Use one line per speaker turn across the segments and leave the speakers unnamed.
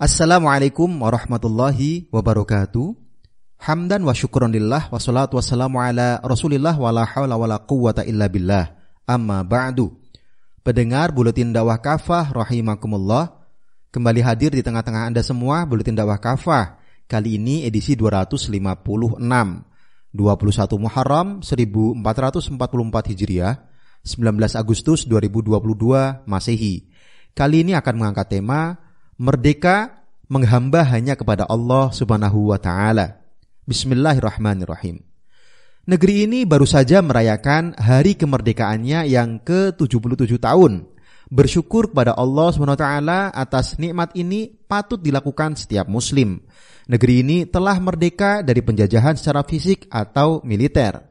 Assalamualaikum warahmatullahi wabarakatuh. Hamdan wa syukron lillah wa salatu wassalamu ala rasulillah wa la hawla wa la quwata illa billah. Amma ba'du. Pendengar Buletin Dakwah Kafah rahimakumullah. Kembali hadir di tengah-tengah Anda semua Buletin Dakwah Kafah. Kali ini edisi 256. 21 Muharram 1444 Hijriah. 19 Agustus 2022 Masehi. Kali ini akan mengangkat tema merdeka menghamba hanya kepada Allah Subhanahu wa taala. Bismillahirrahmanirrahim. Negeri ini baru saja merayakan hari kemerdekaannya yang ke-77 tahun. Bersyukur kepada Allah Subhanahu Taala atas nikmat ini patut dilakukan setiap muslim. Negeri ini telah merdeka dari penjajahan secara fisik atau militer.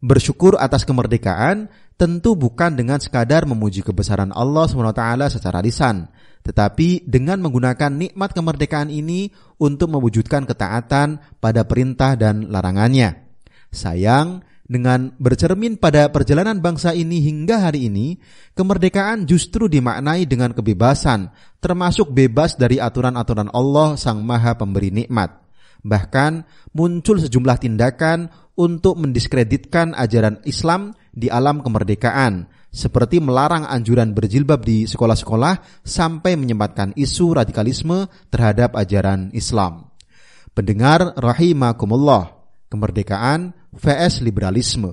Bersyukur atas kemerdekaan tentu bukan dengan sekadar memuji kebesaran Allah SWT secara lisan, tetapi dengan menggunakan nikmat kemerdekaan ini untuk mewujudkan ketaatan pada perintah dan larangannya. Sayang, dengan bercermin pada perjalanan bangsa ini hingga hari ini, kemerdekaan justru dimaknai dengan kebebasan, termasuk bebas dari aturan-aturan Allah Sang Maha Pemberi Nikmat. Bahkan muncul sejumlah tindakan untuk mendiskreditkan ajaran Islam di alam kemerdekaan, seperti melarang anjuran berjilbab di sekolah-sekolah sampai menyematkan isu radikalisme terhadap ajaran Islam. Pendengar rahimakumullah, kemerdekaan vs liberalisme.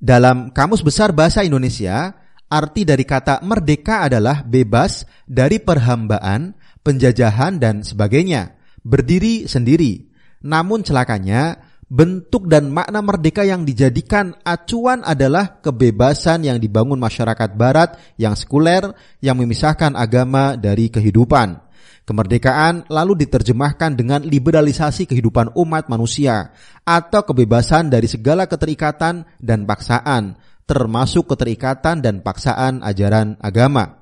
Dalam Kamus Besar Bahasa Indonesia, arti dari kata merdeka adalah bebas dari perhambaan, penjajahan, dan sebagainya, berdiri sendiri, namun celakanya, bentuk dan makna merdeka yang dijadikan acuan adalah kebebasan yang dibangun masyarakat barat yang sekuler yang memisahkan agama dari kehidupan. Kemerdekaan lalu diterjemahkan dengan liberalisasi kehidupan umat manusia atau kebebasan dari segala keterikatan dan paksaan, termasuk keterikatan dan paksaan ajaran agama.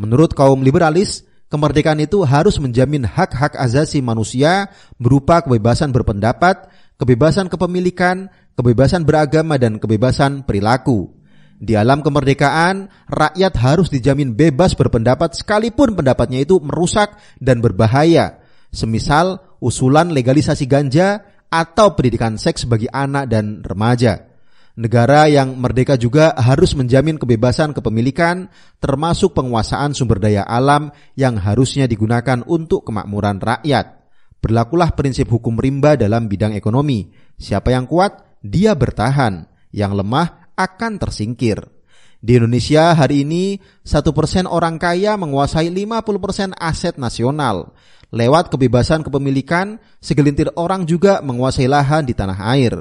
Menurut kaum liberalis, Kemerdekaan itu harus menjamin hak-hak asasi manusia berupa kebebasan berpendapat, kebebasan kepemilikan, kebebasan beragama, dan kebebasan perilaku. Di alam kemerdekaan, rakyat harus dijamin bebas berpendapat sekalipun pendapatnya itu merusak dan berbahaya. Semisal usulan legalisasi ganja atau pendidikan seks bagi anak dan remaja. Negara yang merdeka juga harus menjamin kebebasan kepemilikan, termasuk penguasaan sumber daya alam yang harusnya digunakan untuk kemakmuran rakyat. Berlakulah prinsip hukum rimba dalam bidang ekonomi. Siapa yang kuat, dia bertahan. Yang lemah akan tersingkir. Di Indonesia hari ini, satu persen orang kaya menguasai 50% aset nasional. Lewat kebebasan kepemilikan, segelintir orang juga menguasai lahan di tanah air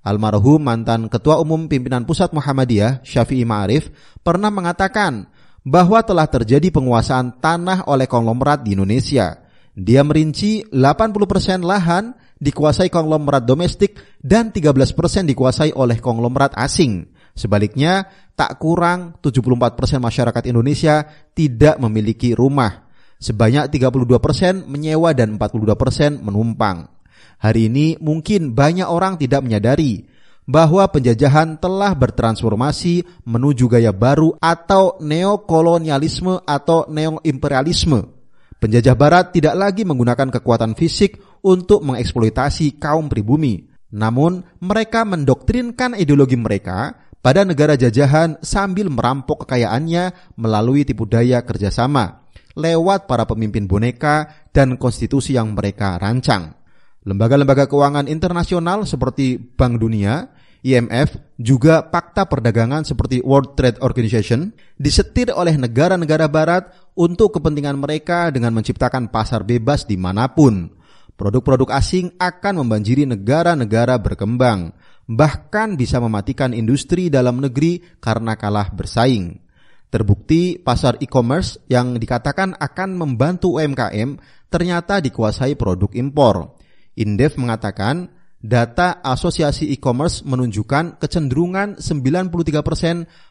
Almarhum mantan Ketua Umum Pimpinan Pusat Muhammadiyah Syafi'i Ma'arif pernah mengatakan bahwa telah terjadi penguasaan tanah oleh konglomerat di Indonesia. Dia merinci 80% lahan dikuasai konglomerat domestik dan 13% dikuasai oleh konglomerat asing. Sebaliknya, tak kurang 74% masyarakat Indonesia tidak memiliki rumah. Sebanyak 32% menyewa dan 42% menumpang. Hari ini mungkin banyak orang tidak menyadari bahwa penjajahan telah bertransformasi menuju gaya baru atau neokolonialisme atau neoimperialisme. Penjajah barat tidak lagi menggunakan kekuatan fisik untuk mengeksploitasi kaum pribumi. Namun, mereka mendoktrinkan ideologi mereka pada negara jajahan sambil merampok kekayaannya melalui tipu daya kerjasama lewat para pemimpin boneka dan konstitusi yang mereka rancang. Lembaga-lembaga keuangan internasional seperti Bank Dunia, IMF, juga fakta Perdagangan seperti World Trade Organization disetir oleh negara-negara barat untuk kepentingan mereka dengan menciptakan pasar bebas dimanapun. Produk-produk asing akan membanjiri negara-negara berkembang, bahkan bisa mematikan industri dalam negeri karena kalah bersaing. Terbukti pasar e-commerce yang dikatakan akan membantu UMKM ternyata dikuasai produk impor. Indef mengatakan data asosiasi e-commerce menunjukkan kecenderungan 93%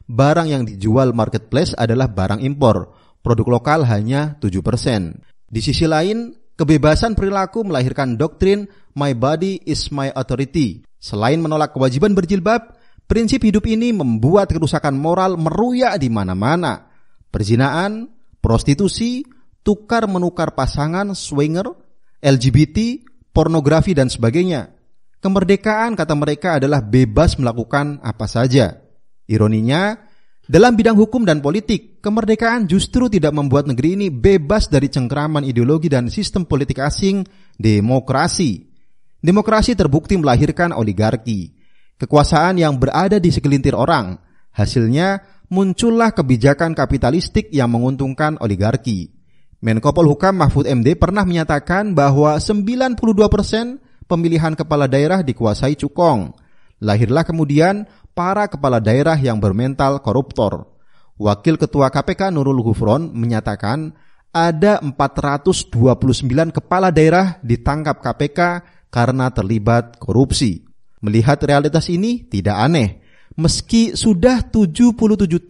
barang yang dijual marketplace adalah barang impor, produk lokal hanya 7%. Di sisi lain, kebebasan perilaku melahirkan doktrin My Body is My Authority. Selain menolak kewajiban berjilbab, prinsip hidup ini membuat kerusakan moral meruyak di mana-mana. Perzinaan, prostitusi, tukar menukar pasangan, swinger, LGBT, pornografi dan sebagainya. Kemerdekaan kata mereka adalah bebas melakukan apa saja. Ironinya, dalam bidang hukum dan politik, kemerdekaan justru tidak membuat negeri ini bebas dari cengkeraman ideologi dan sistem politik asing demokrasi. Demokrasi terbukti melahirkan oligarki, kekuasaan yang berada di sekelintir orang. Hasilnya, muncullah kebijakan kapitalistik yang menguntungkan oligarki. Menko Polhukam Mahfud MD pernah menyatakan bahwa 92% persen pemilihan kepala daerah dikuasai cukong. Lahirlah kemudian para kepala daerah yang bermental koruptor. Wakil Ketua KPK Nurul Gufron menyatakan ada 429 kepala daerah ditangkap KPK karena terlibat korupsi. Melihat realitas ini tidak aneh. Meski sudah 77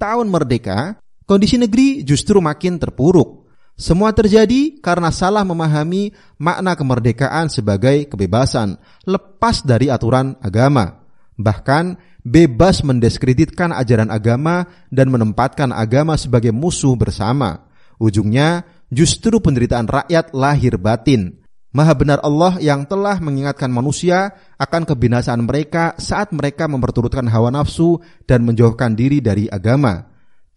tahun merdeka, kondisi negeri justru makin terpuruk. Semua terjadi karena salah memahami makna kemerdekaan sebagai kebebasan, lepas dari aturan agama. Bahkan bebas mendiskreditkan ajaran agama dan menempatkan agama sebagai musuh bersama. Ujungnya justru penderitaan rakyat lahir batin. Maha benar Allah yang telah mengingatkan manusia akan kebinasaan mereka saat mereka memperturutkan hawa nafsu dan menjauhkan diri dari agama.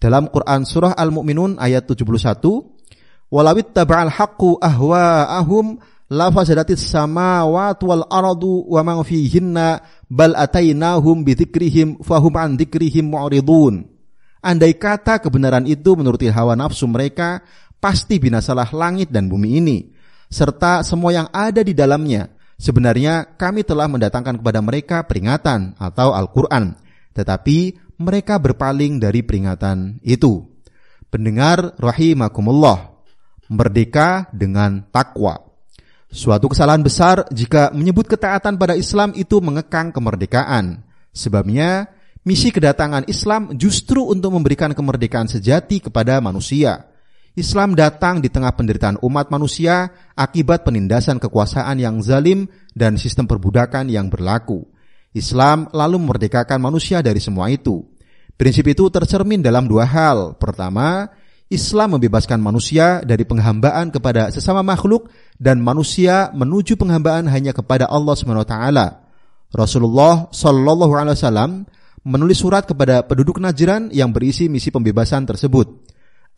Dalam Quran Surah Al-Mu'minun ayat 71, Walawit taba'al haqqu ahwa'ahum la fasadatis samawati wal ardu wa man fihinna bal atainahum bidzikrihim fahum an dzikrihim mu'ridun. Andai kata kebenaran itu menuruti hawa nafsu mereka, pasti binasalah langit dan bumi ini serta semua yang ada di dalamnya. Sebenarnya kami telah mendatangkan kepada mereka peringatan atau Al-Qur'an, tetapi mereka berpaling dari peringatan itu. Pendengar rahimakumullah merdeka dengan takwa. Suatu kesalahan besar jika menyebut ketaatan pada Islam itu mengekang kemerdekaan. Sebabnya, misi kedatangan Islam justru untuk memberikan kemerdekaan sejati kepada manusia. Islam datang di tengah penderitaan umat manusia akibat penindasan kekuasaan yang zalim dan sistem perbudakan yang berlaku. Islam lalu memerdekakan manusia dari semua itu. Prinsip itu tercermin dalam dua hal. Pertama, Islam membebaskan manusia dari penghambaan kepada sesama makhluk dan manusia menuju penghambaan hanya kepada Allah Subhanahu wa taala. Rasulullah sallallahu alaihi wasallam menulis surat kepada penduduk Najran yang berisi misi pembebasan tersebut.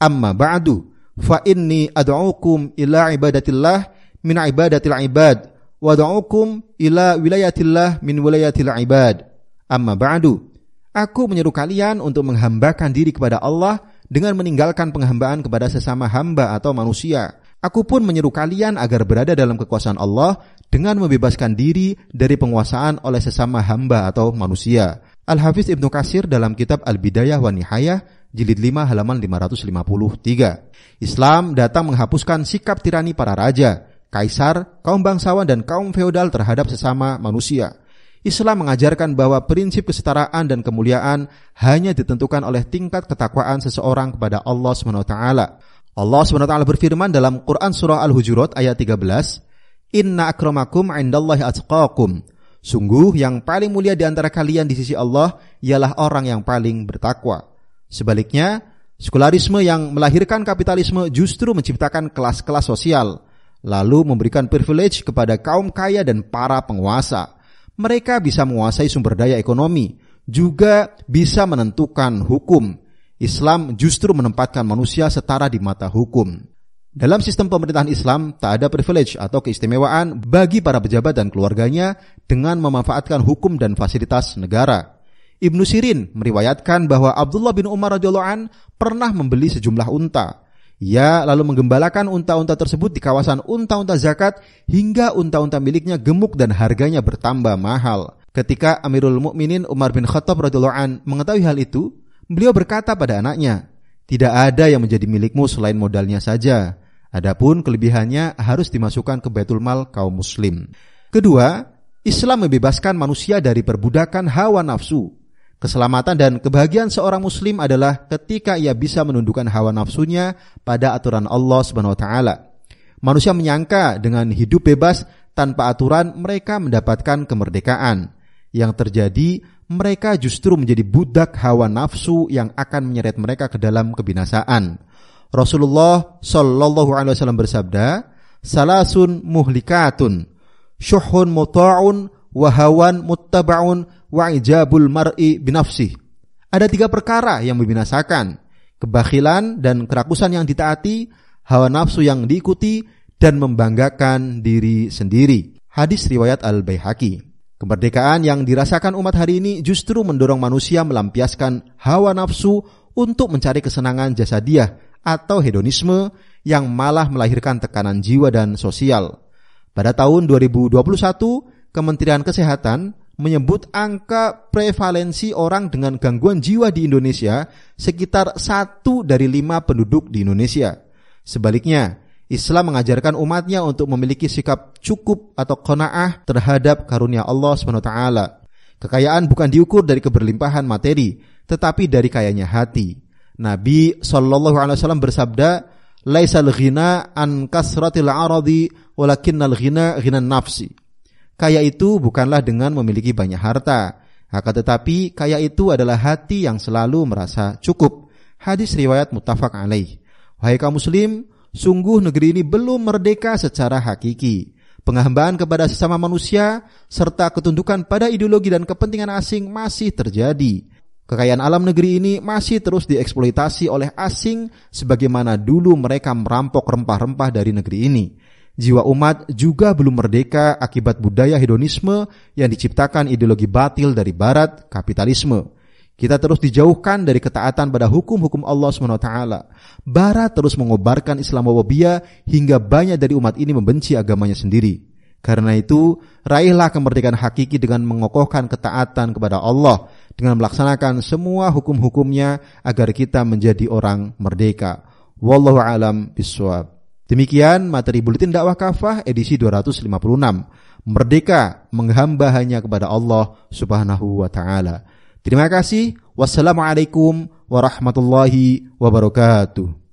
Amma ba'du fa inni ad'ukum ila ibadatillah min ibadatil ibad wa ad'ukum ila wilayatillah min wilayatil ibad. Amma ba'du Aku menyeru kalian untuk menghambakan diri kepada Allah dengan meninggalkan penghambaan kepada sesama hamba atau manusia. Aku pun menyeru kalian agar berada dalam kekuasaan Allah dengan membebaskan diri dari penguasaan oleh sesama hamba atau manusia. Al-Hafiz Ibnu Kasir dalam kitab Al-Bidayah wa Nihayah jilid 5 halaman 553. Islam datang menghapuskan sikap tirani para raja, kaisar, kaum bangsawan dan kaum feodal terhadap sesama manusia. Islam mengajarkan bahwa prinsip kesetaraan dan kemuliaan hanya ditentukan oleh tingkat ketakwaan seseorang kepada Allah SWT. Allah SWT berfirman dalam Quran Surah Al-Hujurat ayat 13, Inna akramakum indallahi atqakum. Sungguh yang paling mulia di antara kalian di sisi Allah ialah orang yang paling bertakwa. Sebaliknya, sekularisme yang melahirkan kapitalisme justru menciptakan kelas-kelas sosial, lalu memberikan privilege kepada kaum kaya dan para penguasa mereka bisa menguasai sumber daya ekonomi, juga bisa menentukan hukum. Islam justru menempatkan manusia setara di mata hukum. Dalam sistem pemerintahan Islam, tak ada privilege atau keistimewaan bagi para pejabat dan keluarganya dengan memanfaatkan hukum dan fasilitas negara. Ibnu Sirin meriwayatkan bahwa Abdullah bin Umar radhiyallahu pernah membeli sejumlah unta ia ya, lalu menggembalakan unta-unta tersebut di kawasan unta-unta zakat hingga unta-unta miliknya gemuk dan harganya bertambah mahal. Ketika Amirul Mukminin Umar bin Khattab radhiyallahu an mengetahui hal itu, beliau berkata pada anaknya, "Tidak ada yang menjadi milikmu selain modalnya saja. Adapun kelebihannya harus dimasukkan ke Baitul Mal kaum muslim." Kedua, Islam membebaskan manusia dari perbudakan hawa nafsu Keselamatan dan kebahagiaan seorang muslim adalah ketika ia bisa menundukkan hawa nafsunya pada aturan Allah Subhanahu wa taala. Manusia menyangka dengan hidup bebas tanpa aturan mereka mendapatkan kemerdekaan. Yang terjadi, mereka justru menjadi budak hawa nafsu yang akan menyeret mereka ke dalam kebinasaan. Rasulullah Shallallahu alaihi wasallam bersabda, "Salasun muhlikatun, syuhun muta'un, wahawan muttaba'un, wa'ijabul mar'i binafsih. Ada tiga perkara yang membinasakan, kebakhilan dan kerakusan yang ditaati, hawa nafsu yang diikuti, dan membanggakan diri sendiri. Hadis riwayat al baihaqi Kemerdekaan yang dirasakan umat hari ini justru mendorong manusia melampiaskan hawa nafsu untuk mencari kesenangan jasadiah atau hedonisme yang malah melahirkan tekanan jiwa dan sosial. Pada tahun 2021, Kementerian Kesehatan menyebut angka prevalensi orang dengan gangguan jiwa di Indonesia sekitar satu dari lima penduduk di Indonesia. Sebaliknya, Islam mengajarkan umatnya untuk memiliki sikap cukup atau kona'ah terhadap karunia Allah SWT. Kekayaan bukan diukur dari keberlimpahan materi, tetapi dari kayanya hati. Nabi Shallallahu Alaihi Wasallam bersabda, "Laisal ghina an kasratil aradi, walakinnal ghina ghina nafsi." Kaya itu bukanlah dengan memiliki banyak harta, akan tetapi kaya itu adalah hati yang selalu merasa cukup. Hadis riwayat mutafak alaih. Wahai kaum muslim, sungguh negeri ini belum merdeka secara hakiki. Penghambaan kepada sesama manusia serta ketundukan pada ideologi dan kepentingan asing masih terjadi. Kekayaan alam negeri ini masih terus dieksploitasi oleh asing sebagaimana dulu mereka merampok rempah-rempah dari negeri ini. Jiwa umat juga belum merdeka akibat budaya hedonisme yang diciptakan ideologi batil dari barat, kapitalisme. Kita terus dijauhkan dari ketaatan pada hukum-hukum Allah SWT. Barat terus mengobarkan islamophobia hingga banyak dari umat ini membenci agamanya sendiri. Karena itu, raihlah kemerdekaan hakiki dengan mengokohkan ketaatan kepada Allah dengan melaksanakan semua hukum-hukumnya agar kita menjadi orang merdeka. Wallahu alam biswab. Demikian materi buletin dakwah kafah edisi 256. Merdeka menghamba hanya kepada Allah Subhanahu wa taala. Terima kasih. Wassalamualaikum warahmatullahi wabarakatuh.